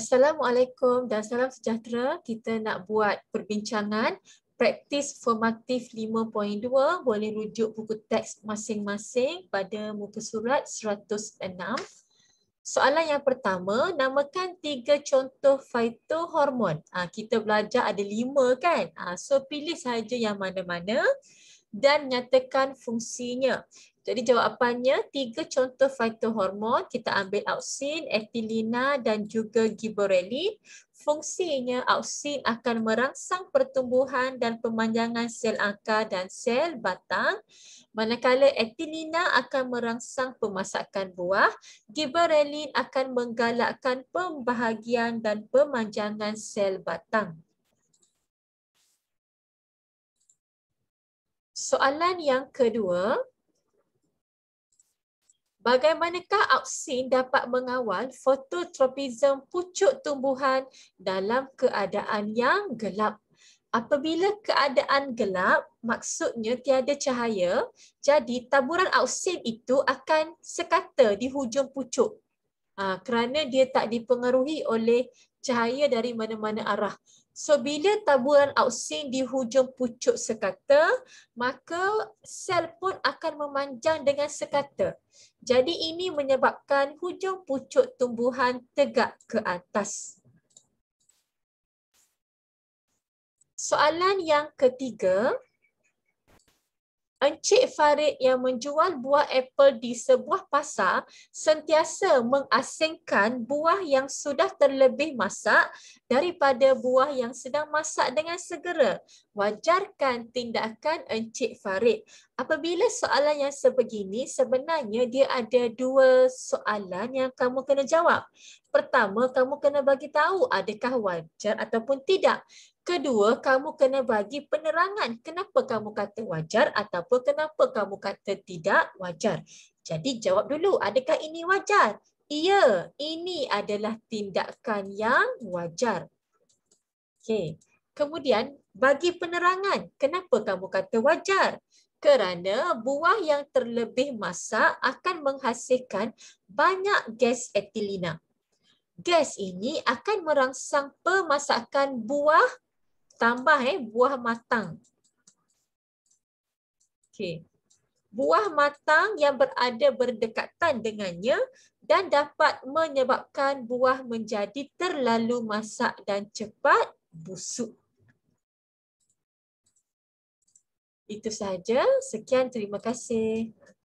Assalamualaikum dan salam sejahtera. Kita nak buat perbincangan praktis formatif 5.2 boleh rujuk buku teks masing-masing pada muka surat 106. Soalan yang pertama, namakan tiga contoh fitohormon. Ah kita belajar ada lima kan? Ah so pilih saja yang mana-mana dan nyatakan fungsinya. Jadi jawapannya tiga contoh fitohormon kita ambil auxin, etilina dan juga gibberellin. Fungsinya auxin akan merangsang pertumbuhan dan pemanjangan sel akar dan sel batang. Manakala etilina akan merangsang pemasakan buah, gibberellin akan menggalakkan pembahagian dan pemanjangan sel batang. Soalan yang kedua, Bagaimanakah auksin dapat mengawal fototropism pucuk tumbuhan dalam keadaan yang gelap? Apabila keadaan gelap, maksudnya tiada cahaya, jadi taburan auksin itu akan sekata di hujung pucuk Ah, kerana dia tak dipengaruhi oleh cahaya dari mana-mana arah. So bila taburan auksin di hujung pucuk sekata, maka sel pun akan memanjang dengan sekata. Jadi ini menyebabkan hujung pucuk tumbuhan tegak ke atas. Soalan yang ketiga, Encik Farid yang menjual buah apple di sebuah pasar sentiasa mengasingkan buah yang sudah terlebih masak daripada buah yang sedang masak dengan segera. Wajarkan tindakan Encik Farid. Apabila soalan yang sebegini, sebenarnya dia ada dua soalan yang kamu kena jawab. Pertama, kamu kena bagi tahu adakah wajar ataupun tidak. Kedua, kamu kena bagi penerangan kenapa kamu kata wajar ataupun kenapa kamu kata tidak wajar. Jadi jawab dulu, adakah ini wajar? Ya, ini adalah tindakan yang wajar. Okay, Kemudian bagi penerangan, kenapa kamu kata wajar? Kerana buah yang terlebih masak akan menghasilkan banyak gas etilena. Gas ini akan merangsang pemasakan buah tambah eh buah matang. Okey. Buah matang yang berada berdekatan dengannya dan dapat menyebabkan buah menjadi terlalu masak dan cepat busuk. Itu sahaja. Sekian terima kasih.